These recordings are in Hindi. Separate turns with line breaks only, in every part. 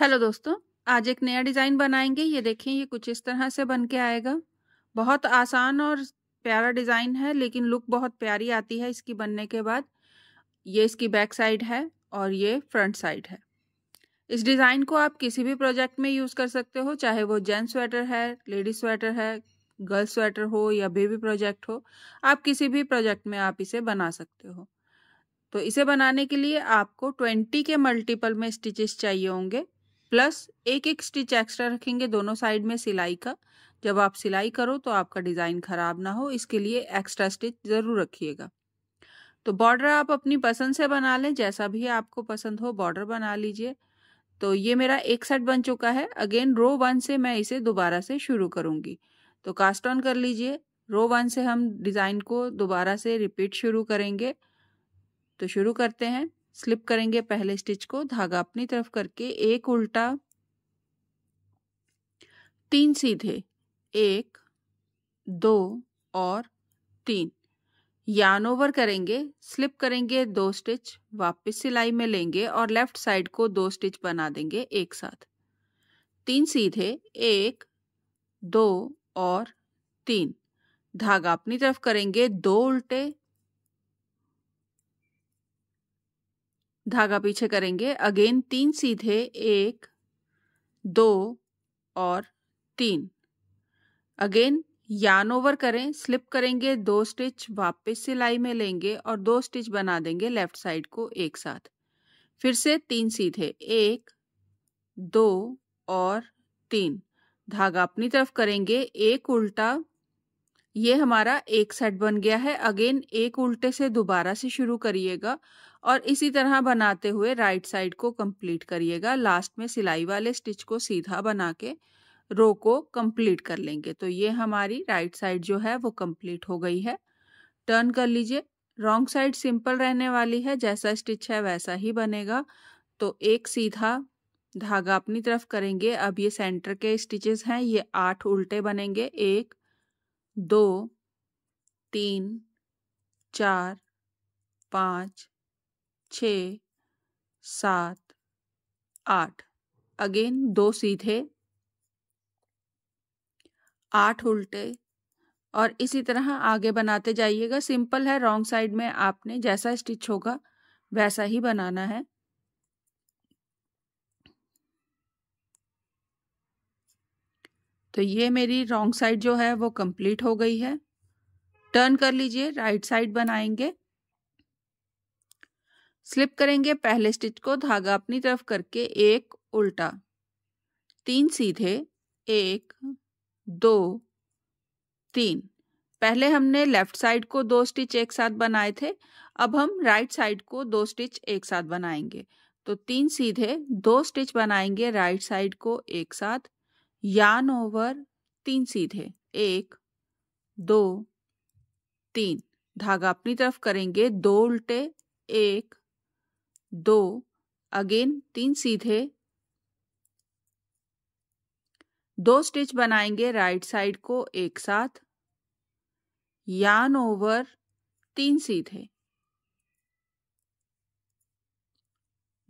हेलो दोस्तों आज एक नया डिज़ाइन बनाएंगे ये देखें ये कुछ इस तरह से बन के आएगा बहुत आसान और प्यारा डिज़ाइन है लेकिन लुक बहुत प्यारी आती है इसकी बनने के बाद ये इसकी बैक साइड है और ये फ्रंट साइड है इस डिज़ाइन को आप किसी भी प्रोजेक्ट में यूज़ कर सकते हो चाहे वो जेंट्स स्वेटर है लेडीज स्वेटर है गर्ल्स स्वेटर हो या बेबी प्रोजेक्ट हो आप किसी भी प्रोजेक्ट में आप इसे बना सकते हो तो इसे बनाने के लिए आपको ट्वेंटी के मल्टीपल में स्टिचेस चाहिए होंगे प्लस एक एक स्टिच एक्स्ट्रा रखेंगे दोनों साइड में सिलाई का जब आप सिलाई करो तो आपका डिज़ाइन ख़राब ना हो इसके लिए एक्स्ट्रा स्टिच ज़रूर रखिएगा तो बॉर्डर आप अपनी पसंद से बना लें जैसा भी आपको पसंद हो बॉर्डर बना लीजिए तो ये मेरा एक सेट बन चुका है अगेन रो वन से मैं इसे दोबारा से शुरू करूँगी तो कास्ट ऑन कर लीजिए रो वन से हम डिज़ाइन को दोबारा से रिपीट शुरू करेंगे तो शुरू करते हैं स्लिप करेंगे पहले स्टिच को धागा अपनी तरफ करके एक उल्टा तीन सीधे एक दो और तीन यान ओवर करेंगे स्लिप करेंगे दो स्टिच वापस सिलाई में लेंगे और लेफ्ट साइड को दो स्टिच बना देंगे एक साथ तीन सीधे एक दो और तीन धागा अपनी तरफ करेंगे दो उल्टे धागा पीछे करेंगे अगेन तीन सीधे एक दो और तीन अगेन यान ओवर करें स्लिप करेंगे दो स्टिच वापस सिलाई में लेंगे और दो स्टिच बना देंगे लेफ्ट साइड को एक साथ फिर से तीन सीधे एक दो और तीन धागा अपनी तरफ करेंगे एक उल्टा ये हमारा एक सेट बन गया है अगेन एक उल्टे से दोबारा से शुरू करिएगा और इसी तरह बनाते हुए राइट साइड को कंप्लीट करिएगा लास्ट में सिलाई वाले स्टिच को सीधा बना के रो को कंप्लीट कर लेंगे तो ये हमारी राइट साइड जो है वो कंप्लीट हो गई है टर्न कर लीजिए रॉन्ग साइड सिंपल रहने वाली है जैसा स्टिच है वैसा ही बनेगा तो एक सीधा धागा अपनी तरफ करेंगे अब ये सेंटर के स्टिचेस हैं ये आठ उल्टे बनेंगे एक दो तीन चार पाँच छ सात आठ अगेन दो सीधे आठ उल्टे और इसी तरह आगे बनाते जाइएगा सिंपल है रॉन्ग साइड में आपने जैसा स्टिच होगा वैसा ही बनाना है तो ये मेरी रॉन्ग साइड जो है वो कंप्लीट हो गई है टर्न कर लीजिए राइट साइड बनाएंगे स्लिप करेंगे पहले स्टिच को धागा अपनी तरफ करके एक उल्टा तीन सीधे एक दो तीन पहले हमने लेफ्ट साइड को दो स्टिच एक साथ बनाए थे अब हम राइट साइड को दो स्टिच एक साथ बनाएंगे तो तीन सीधे दो स्टिच बनाएंगे राइट साइड को एक साथ यान ओवर तीन सीधे एक दो तीन धागा अपनी तरफ करेंगे दो उल्टे एक दो अगेन तीन सीधे दो स्टिच बनाएंगे राइट साइड को एक साथ यान ओवर तीन सीधे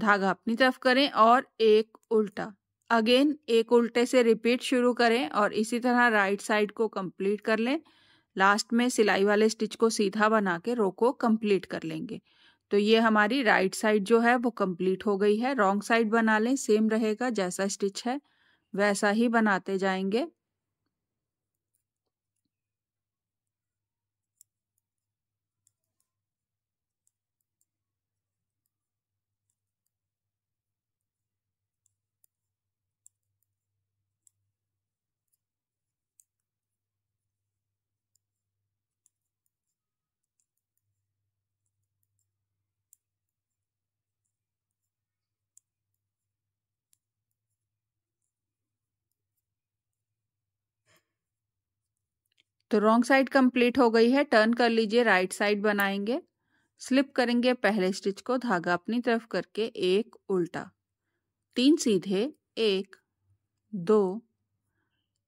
धागा अपनी तरफ करें और एक उल्टा अगेन एक उल्टे से रिपीट शुरू करें और इसी तरह राइट साइड को कंप्लीट कर लें लास्ट में सिलाई वाले स्टिच को सीधा बना के रो को कंप्लीट कर लेंगे तो ये हमारी राइट साइड जो है वो कंप्लीट हो गई है रॉन्ग साइड बना लें सेम रहेगा जैसा स्टिच है वैसा ही बनाते जाएंगे तो रॉन्ग साइड कंप्लीट हो गई है टर्न कर लीजिए राइट साइड बनाएंगे स्लिप करेंगे पहले स्टिच को धागा अपनी तरफ करके एक उल्टा तीन सीधे एक दो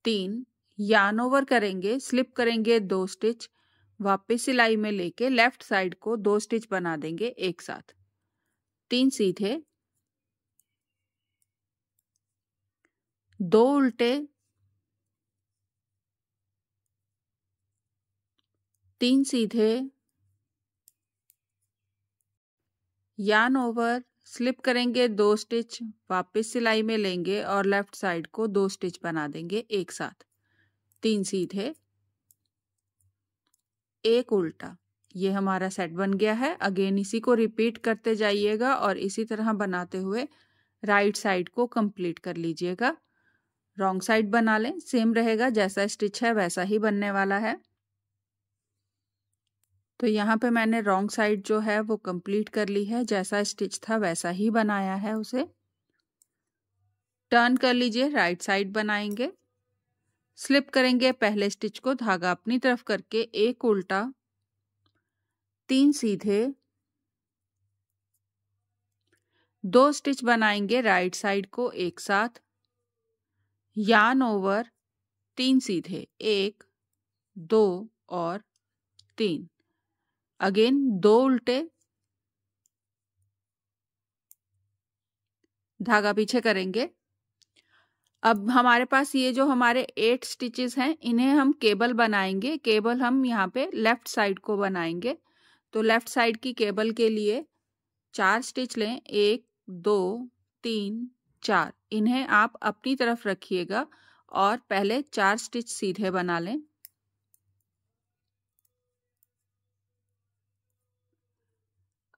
तीन यान ओवर करेंगे स्लिप करेंगे दो स्टिच वापस सिलाई में लेके लेफ्ट साइड को दो स्टिच बना देंगे एक साथ तीन सीधे दो उल्टे तीन सीधे यान ओवर स्लिप करेंगे दो स्टिच वापस सिलाई में लेंगे और लेफ्ट साइड को दो स्टिच बना देंगे एक साथ तीन सीधे एक उल्टा ये हमारा सेट बन गया है अगेन इसी को रिपीट करते जाइएगा और इसी तरह बनाते हुए राइट साइड को कंप्लीट कर लीजिएगा रॉन्ग साइड बना लें सेम रहेगा जैसा स्टिच है वैसा ही बनने वाला है तो यहाँ पे मैंने रॉन्ग साइड जो है वो कंप्लीट कर ली है जैसा स्टिच था वैसा ही बनाया है उसे टर्न कर लीजिए राइट साइड बनाएंगे स्लिप करेंगे पहले स्टिच को धागा अपनी तरफ करके एक उल्टा तीन सीधे दो स्टिच बनाएंगे राइट साइड को एक साथ यान ओवर तीन सीधे एक दो और तीन अगेन दो उल्टे धागा पीछे करेंगे अब हमारे पास ये जो हमारे एट स्टिचेस हैं इन्हें हम केबल बनाएंगे केबल हम यहाँ पे लेफ्ट साइड को बनाएंगे तो लेफ्ट साइड की केबल के लिए चार स्टिच लें एक दो तीन चार इन्हें आप अपनी तरफ रखिएगा और पहले चार स्टिच सीधे बना लें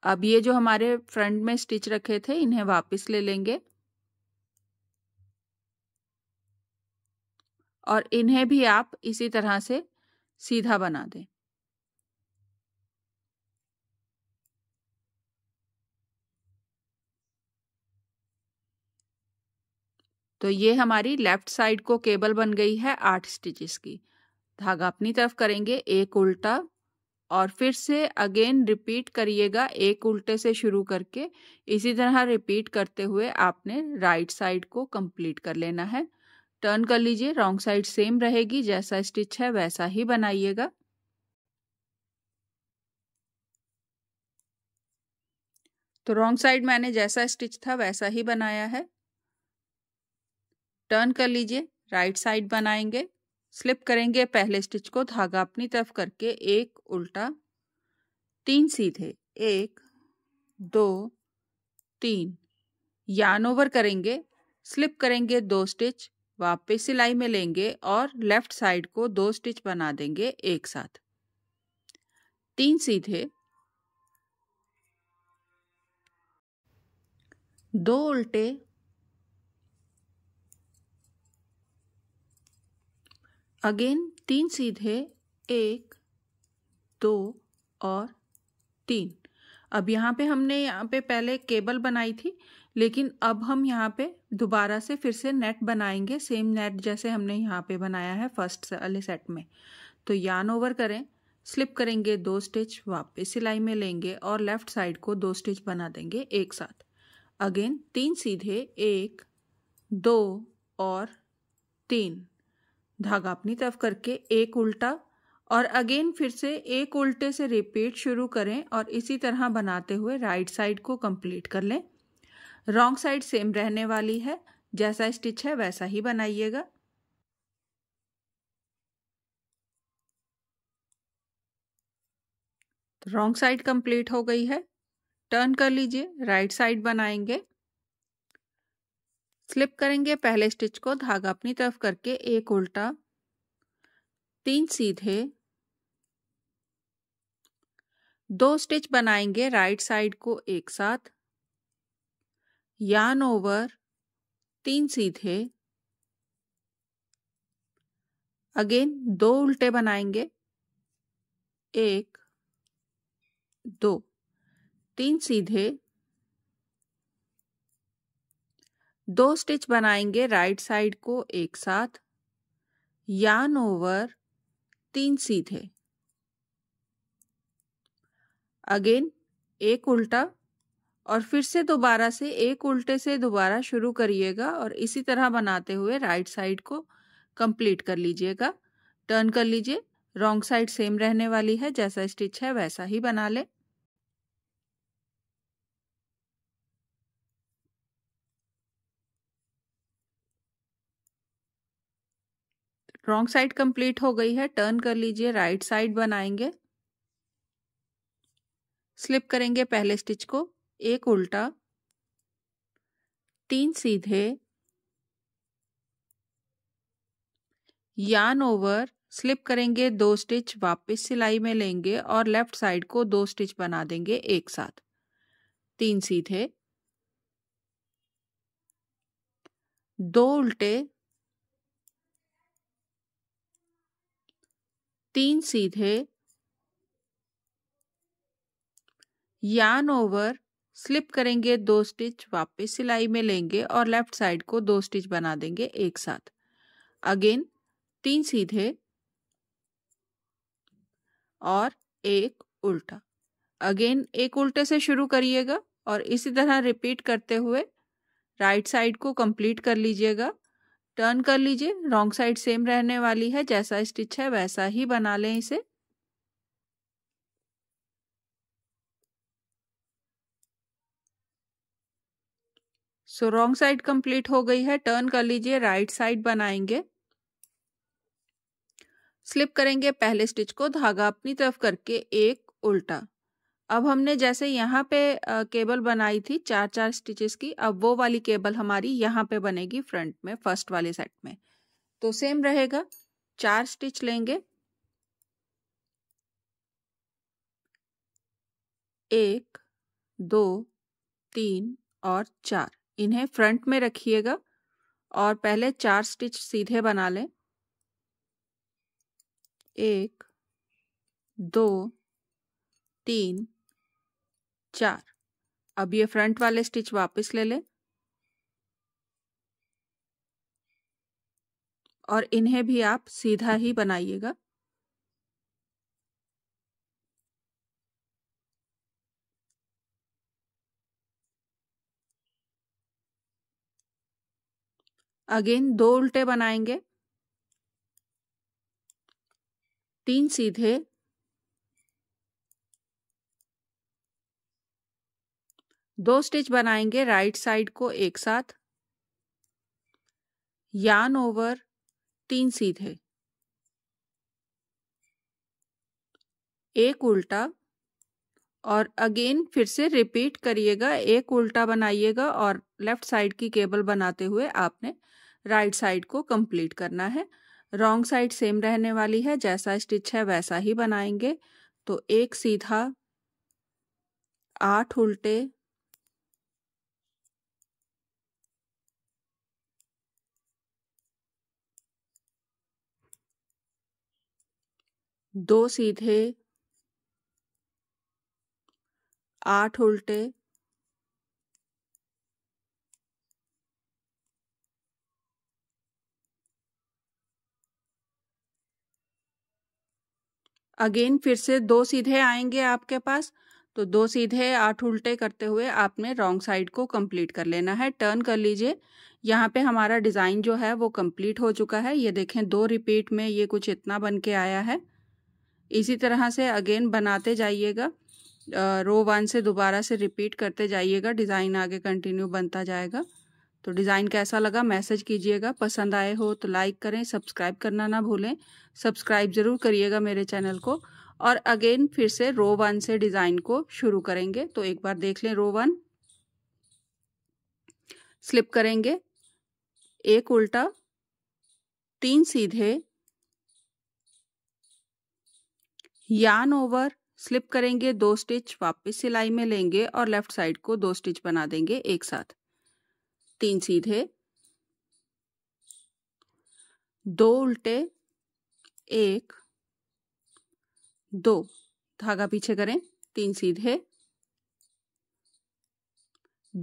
अब ये जो हमारे फ्रंट में स्टिच रखे थे इन्हें वापस ले लेंगे और इन्हें भी आप इसी तरह से सीधा बना दें तो ये हमारी लेफ्ट साइड को केबल बन गई है आठ स्टिचेस की धागा अपनी तरफ करेंगे एक उल्टा और फिर से अगेन रिपीट करिएगा एक उल्टे से शुरू करके इसी तरह रिपीट करते हुए आपने राइट साइड को कंप्लीट कर लेना है टर्न कर लीजिए रॉन्ग साइड सेम रहेगी जैसा स्टिच है वैसा ही बनाइएगा तो रॉन्ग साइड मैंने जैसा स्टिच था वैसा ही बनाया है टर्न कर लीजिए राइट साइड बनाएंगे स्लिप करेंगे पहले स्टिच को धागा अपनी तरफ करके एक उल्टा तीन सीधे एक दो तीन यान ओवर करेंगे स्लिप करेंगे दो स्टिच वापस सिलाई में लेंगे और लेफ्ट साइड को दो स्टिच बना देंगे एक साथ तीन सीधे दो उल्टे अगेन तीन सीधे एक दो और तीन अब यहाँ पे हमने यहाँ पे पहले केबल बनाई थी लेकिन अब हम यहाँ पे दोबारा से फिर से नेट बनाएंगे सेम नेट जैसे हमने यहाँ पे बनाया है फर्स्ट वाले सेट में तो यान ओवर करें स्लिप करेंगे दो स्टिच वापस सिलाई में लेंगे और लेफ्ट साइड को दो स्टिच बना देंगे एक साथ अगेन तीन सीधे एक दो और तीन धागा अपनी तरफ करके एक उल्टा और अगेन फिर से एक उल्टे से रिपीट शुरू करें और इसी तरह बनाते हुए राइट साइड को कंप्लीट कर लें रॉन्ग साइड सेम रहने वाली है जैसा स्टिच है वैसा ही बनाइएगा रॉन्ग साइड कंप्लीट हो गई है टर्न कर लीजिए राइट साइड बनाएंगे स्लिप करेंगे पहले स्टिच को धागा अपनी तरफ करके एक उल्टा तीन सीधे दो स्टिच बनाएंगे राइट साइड को एक साथ यान ओवर तीन सीधे अगेन दो उल्टे बनाएंगे एक दो तीन सीधे दो स्टिच बनाएंगे राइट साइड को एक साथ यान ओवर तीन सीधे अगेन एक उल्टा और फिर से दोबारा से एक उल्टे से दोबारा शुरू करिएगा और इसी तरह बनाते हुए राइट साइड को कंप्लीट कर लीजिएगा टर्न कर लीजिए रॉन्ग साइड सेम रहने वाली है जैसा स्टिच है वैसा ही बना लें रॉन्ग साइड कंप्लीट हो गई है टर्न कर लीजिए राइट साइड बनाएंगे स्लिप करेंगे पहले स्टिच को एक उल्टा तीन सीधे यान ओवर स्लिप करेंगे दो स्टिच वापस सिलाई में लेंगे और लेफ्ट साइड को दो स्टिच बना देंगे एक साथ तीन सीधे दो उल्टे तीन सीधे यान ओवर स्लिप करेंगे दो स्टिच वापस सिलाई में लेंगे और लेफ्ट साइड को दो स्टिच बना देंगे एक साथ अगेन तीन सीधे और एक उल्टा अगेन एक उल्टे से शुरू करिएगा और इसी तरह रिपीट करते हुए राइट साइड को कंप्लीट कर लीजिएगा टर्न कर लीजिए रॉन्ग साइड सेम रहने वाली है जैसा स्टिच है वैसा ही बना लें इसे सो रॉन्ग साइड कंप्लीट हो गई है टर्न कर लीजिए राइट साइड बनाएंगे स्लिप करेंगे पहले स्टिच को धागा अपनी तरफ करके एक उल्टा अब हमने जैसे यहाँ पे केबल बनाई थी चार चार स्टिचेस की अब वो वाली केबल हमारी यहाँ पे बनेगी फ्रंट में फर्स्ट वाले सेट में तो सेम रहेगा चार स्टिच लेंगे एक दो तीन और चार इन्हें फ्रंट में रखिएगा और पहले चार स्टिच सीधे बना लें एक दो तीन चार अब ये फ्रंट वाले स्टिच वापस ले लें और इन्हें भी आप सीधा ही बनाइएगा अगेन दो उल्टे बनाएंगे तीन सीधे दो स्टिच बनाएंगे राइट साइड को एक साथ यान ओवर तीन सीधे एक उल्टा और अगेन फिर से रिपीट करिएगा एक उल्टा बनाइएगा और लेफ्ट साइड की केबल बनाते हुए आपने राइट साइड को कंप्लीट करना है रॉन्ग साइड सेम रहने वाली है जैसा स्टिच है वैसा ही बनाएंगे तो एक सीधा आठ उल्टे दो सीधे आठ उल्टे अगेन फिर से दो सीधे आएंगे आपके पास तो दो सीधे आठ उल्टे करते हुए आपने रॉन्ग साइड को कंप्लीट कर लेना है टर्न कर लीजिए यहाँ पे हमारा डिज़ाइन जो है वो कंप्लीट हो चुका है ये देखें दो रिपीट में ये कुछ इतना बन के आया है इसी तरह से अगेन बनाते जाइएगा रो वन से दोबारा से रिपीट करते जाइएगा डिज़ाइन आगे कंटिन्यू बनता जाएगा तो डिज़ाइन कैसा लगा मैसेज कीजिएगा पसंद आए हो तो लाइक करें सब्सक्राइब करना ना भूलें सब्सक्राइब ज़रूर करिएगा मेरे चैनल को और अगेन फिर से रो वन से डिज़ाइन को शुरू करेंगे तो एक बार देख लें रो वन स्लिप करेंगे एक उल्टा तीन सीधे यान ओवर स्लिप करेंगे दो स्टिच वापस सिलाई में लेंगे और लेफ्ट साइड को दो स्टिच बना देंगे एक साथ तीन सीधे दो उल्टे एक दो धागा पीछे करें तीन सीधे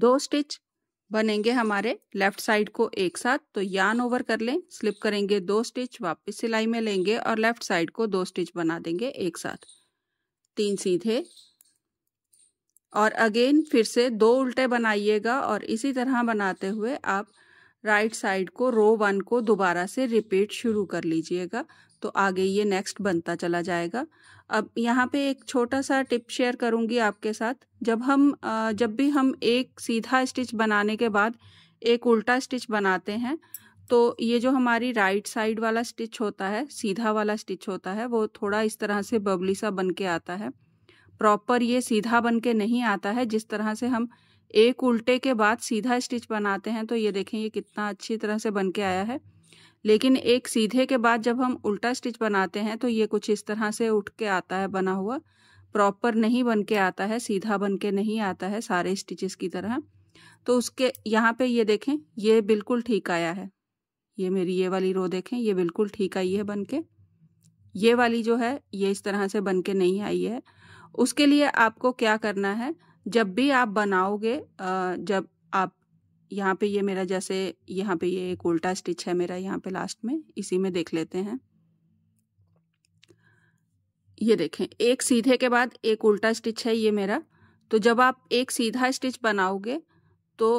दो स्टिच बनेंगे हमारे लेफ्ट साइड को एक साथ तो यान ओवर कर लें स्लिप करेंगे दो स्टिच वापस सिलाई में लेंगे और लेफ्ट साइड को दो स्टिच बना देंगे एक साथ तीन सीधे और अगेन फिर से दो उल्टे बनाइएगा और इसी तरह बनाते हुए आप राइट साइड को रो वन को दोबारा से रिपीट शुरू कर लीजिएगा तो आगे ये नेक्स्ट बनता चला जाएगा अब यहाँ पे एक छोटा सा टिप शेयर करूँगी आपके साथ जब हम जब भी हम एक सीधा स्टिच बनाने के बाद एक उल्टा स्टिच बनाते हैं तो ये जो हमारी राइट साइड वाला स्टिच होता है सीधा वाला स्टिच होता है वो थोड़ा इस तरह से बबली सा बन के आता है प्रॉपर ये सीधा बन के नहीं आता है जिस तरह से हम एक उल्टे के बाद सीधा स्टिच बनाते हैं तो ये देखें ये कितना अच्छी तरह से बन के आया है लेकिन एक सीधे के बाद जब हम उल्टा स्टिच बनाते हैं तो ये कुछ इस तरह से उठ के आता है बना हुआ प्रॉपर नहीं बन के आता है सीधा बन के नहीं आता है सारे स्टिचेस की तरह तो उसके यहाँ पे ये देखें ये बिल्कुल ठीक आया है ये मेरी ये वाली रो देखें ये बिल्कुल ठीक आई है बन के ये वाली जो है ये इस तरह से बन के नहीं आई है उसके लिए आपको क्या करना है जब भी आप बनाओगे जब यहाँ पे ये मेरा जैसे यहाँ पे ये एक उल्टा स्टिच है मेरा यहाँ पे लास्ट में इसी में देख लेते हैं ये देखें एक सीधे के बाद एक उल्टा स्टिच है ये मेरा तो जब आप एक सीधा स्टिच बनाओगे तो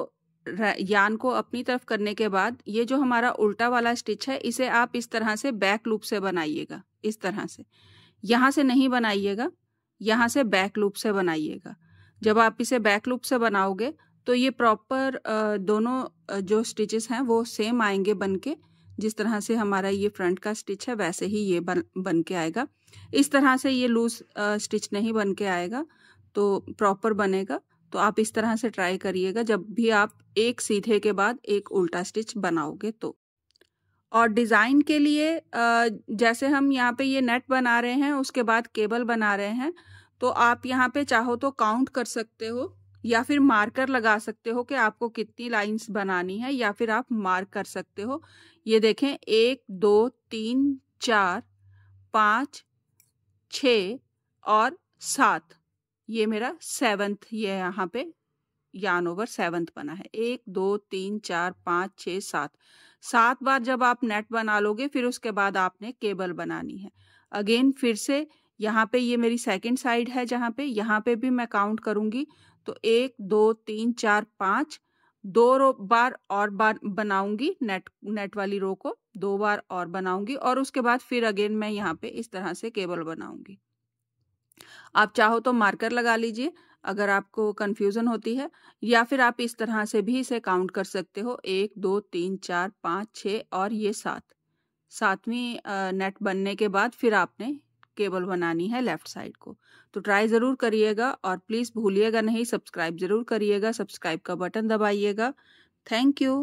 यान को अपनी तरफ करने के बाद ये जो हमारा उल्टा वाला स्टिच है इसे आप इस तरह से बैक लूप से बनाइएगा इस तरह से यहाँ से नहीं बनाइएगा यहाँ से बैक लूप से बनाइएगा जब आप इसे बैक लूप से बनाओगे तो ये प्रॉपर दोनों जो स्टिचेस हैं वो सेम आएंगे बन के जिस तरह से हमारा ये फ्रंट का स्टिच है वैसे ही ये बन बन के आएगा इस तरह से ये लूज स्टिच नहीं बन के आएगा तो प्रॉपर बनेगा तो आप इस तरह से ट्राई करिएगा जब भी आप एक सीधे के बाद एक उल्टा स्टिच बनाओगे तो और डिज़ाइन के लिए जैसे हम यहाँ पे ये नेट बना रहे हैं उसके बाद केबल बना रहे हैं तो आप यहाँ पे चाहो तो काउंट कर सकते हो या फिर मार्कर लगा सकते हो कि आपको कितनी लाइंस बनानी है या फिर आप मार्क कर सकते हो ये देखें एक दो तीन चार पाँच छ और सात ये मेरा सेवन्थ ये यहाँ पे यान ओवर सेवन्थ बना है एक दो तीन चार पाँच छ सात सात बार जब आप नेट बना लोगे फिर उसके बाद आपने केबल बनानी है अगेन फिर से यहाँ पे ये मेरी सेकंड साइड है जहाँ पे यहाँ पे भी मैं काउंट करूँगी तो एक दो तीन चार पाँच दो रो बार और बार बनाऊंगी नेट नेट वाली रो को दो बार और बनाऊंगी और उसके बाद फिर अगेन मैं यहाँ पे इस तरह से केबल बनाऊंगी आप चाहो तो मार्कर लगा लीजिए अगर आपको कंफ्यूजन होती है या फिर आप इस तरह से भी इसे काउंट कर सकते हो एक दो तीन चार पाँच छः और ये सात सातवीं नेट बनने के बाद फिर आपने केबल बनानी है लेफ्ट साइड को तो ट्राई ज़रूर करिएगा और प्लीज़ भूलिएगा नहीं सब्सक्राइब ज़रूर करिएगा सब्सक्राइब का बटन दबाइएगा थैंक यू